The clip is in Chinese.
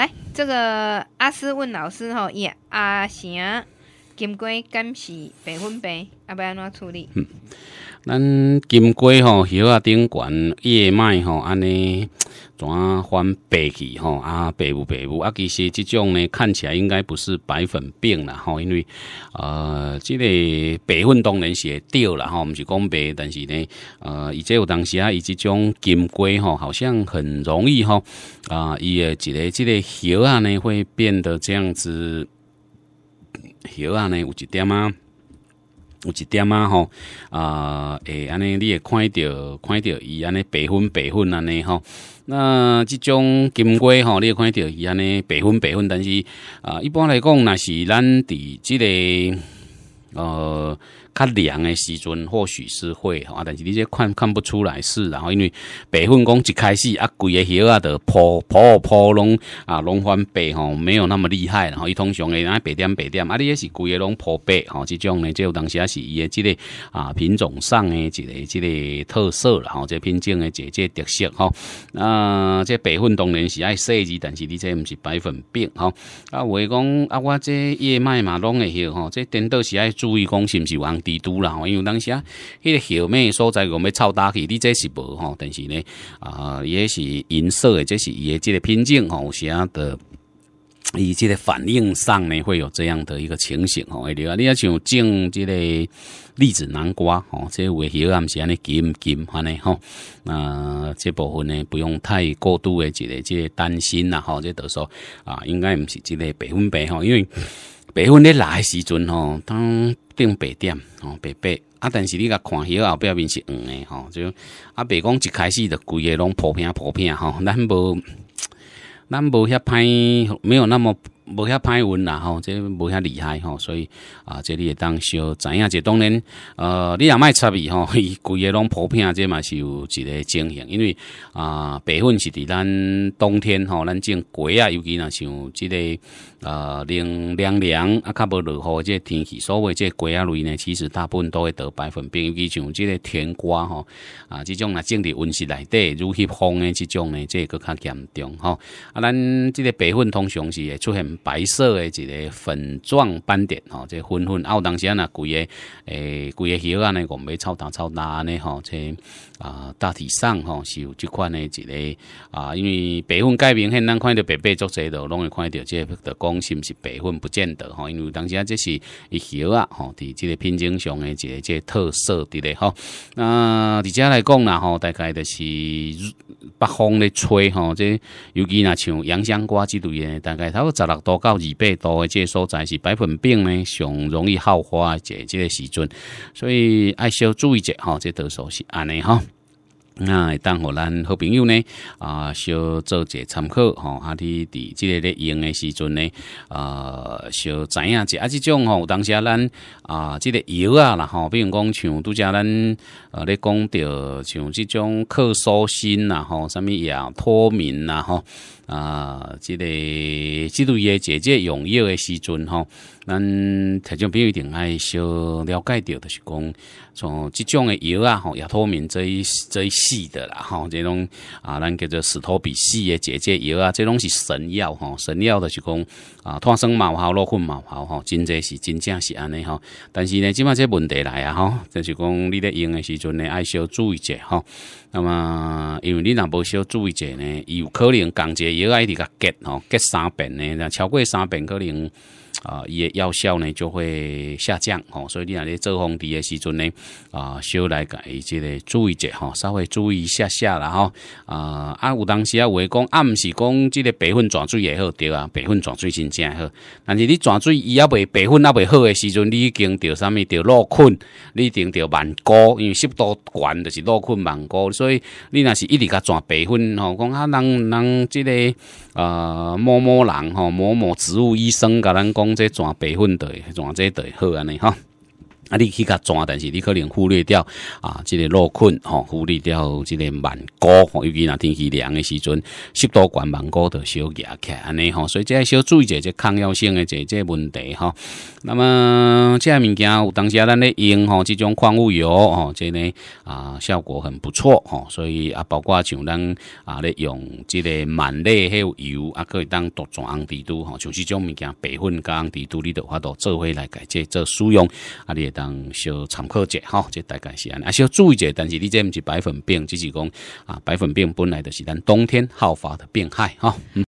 来，这个阿师问老师吼，叶阿成金龟敢是白粉病，阿要安怎处理？嗯，咱金龟吼叶啊顶管叶脉吼安尼。转翻白去吼啊白雾白雾啊其实这种呢看起来应该不是白粉病啦吼，因为呃这个白粉当然会掉啦吼，毋是讲白但是呢呃伊这有当时啊伊即种金龟吼，好像很容易吼啊伊的一个这个叶啊呢会变得这样子叶啊呢有一点啊。有一点啊，吼，啊，诶，安尼你会看着看着伊安尼白粉白粉安尼吼，那即种金龟吼你会看着伊安尼白粉白粉，但是啊，一般来讲若是咱伫即个。呃，较凉的时阵，或许是会吼，但是你这看看不出来是，然后因为白粉讲一开始啊贵个叶啊，就破破破拢啊拢翻白吼，没有那么厉害，然后伊通常会然白点白点，啊你也是贵个拢破白，吼，这种呢，有当时也是伊的即个啊品种上的一个即个特色啦，吼，即品种的一个特色吼。啊，这白粉当然是爱细枝，但是你这毋是白粉病，吼啊，我讲啊，我这叶麦嘛拢会叶，吼，这颠倒是爱。注意讲是毋是往帝都啦？因为当时啊，迄个小面所在，我们炒大去，你这是无吼。但是呢，啊，也是银色的，这是也这个品种吼啥的，以这个反应上呢，会有这样的一个情形吼。另啊，你要像种这个栗子南瓜吼，这为小暗是安尼金金安尼吼。啊，这部分呢不用太过度的这个这个担心啦吼。这都说啊，应该唔是这个百分百吼，因为。白粉你来时阵吼，当顶白点吼白白，啊，但是你甲看许后壁面是黄诶吼，就啊白讲一开始的规个拢破片破片吼，咱无咱无遐歹，没有那么。无遐歹运啦吼，即无遐厉害吼，所以啊，即你会当小知影。即当然，呃，你也卖插伊吼，规个拢普遍即嘛是有一个情形，因为啊，白粉是伫咱冬天吼，咱种瓜啊，尤其若像即个啊，凉凉凉啊，较无落雨即个天气。所谓即瓜啊类呢，其实大部分都会得白粉病，尤其像即个甜瓜吼啊，即种若种伫温室内底，如翕风的即种呢，这个较严重吼。啊，咱即个白粉通常是会出现。白色的一个粉状斑点吼，即粉粉，有当时啊，规个诶，规个叶啊，呢，共袂超大超大呢吼，即啊，大体上吼是有即款的一个啊，因为白粉改明显，咱看到白白竹仔都拢会看到，即的光是毋是白粉不见得吼，因为当时啊，这是叶啊吼，伫即个品种上的个这即特色伫咧吼。那伫遮来讲啦吼，大概就是北风咧吹吼，即尤其呐像洋香瓜之类的，大概不会十六。多到二倍多的这所在是白粉病呢，上容易耗花啊，这这个时阵，所以爱小注意一下哈，这多数是安尼哈。那当互咱好朋友呢啊，小做些参考吼，啊，你伫这个咧用的时阵呢啊，小知影者啊，这种吼，当啊咱啊，这个油啊啦吼，比如讲像拄家咱呃咧讲着像这种克苏辛啦吼，什么药脱敏啦吼。啊，即个即类的姐姐用药的时阵吼，咱听众朋友一定爱小了解着，就是讲从即种的药啊吼，也透明这一系的啦吼，这种啊，咱叫做史托比系的姐姐药啊，这拢是神药吼，神药就是讲啊，脱生毛好，落粉毛好，吼，真侪是真正是安尼吼。但是呢，即卖这问题来啊吼，就是讲你咧用的时阵呢，爱小注意者吼。那么因为你若无小注意者呢，有可能感觉。药爱你个结吼，结三遍呢，超过三遍可能。啊，伊个药效呢就会下降吼，所以你若咧做风池个时阵呢，啊，少来改即个注意者吼，稍微注意一下下啦吼。啊，啊有当时啊，话讲，啊毋是讲即个白粉转水也好对啊，白粉转水真正好。但是你转水伊也未白粉也未好个时阵，你已经着啥物着落困，你一定着万高，因为湿度悬就是落困万高，所以你若是一直甲转白粉吼，讲啊人人即个呃某某人吼某某植物医生甲咱讲。从这转培训队，转这队好安尼吼。啊，你去较抓，但是你可能忽略掉啊，即个落困吼，忽略掉即个螨高吼，尤其若天气凉的时阵，湿多关螨高的小起来安尼吼，所以即个小注意一即这抗药性的即个问题吼。那么即个物件有当时咱咧用吼，即种矿物油吼，即个啊效果很不错吼，所以啊，包括像咱啊咧用即个螨类有油啊，可以当独红地都吼，像即种物件，白粉红地独立的法度做回来解决做使用啊，你。小参考者，吼，这大概是安，尼，是要注意者。但是你这毋是白粉病，只是讲啊，白粉病本来就是咱冬天好发的病害，嗯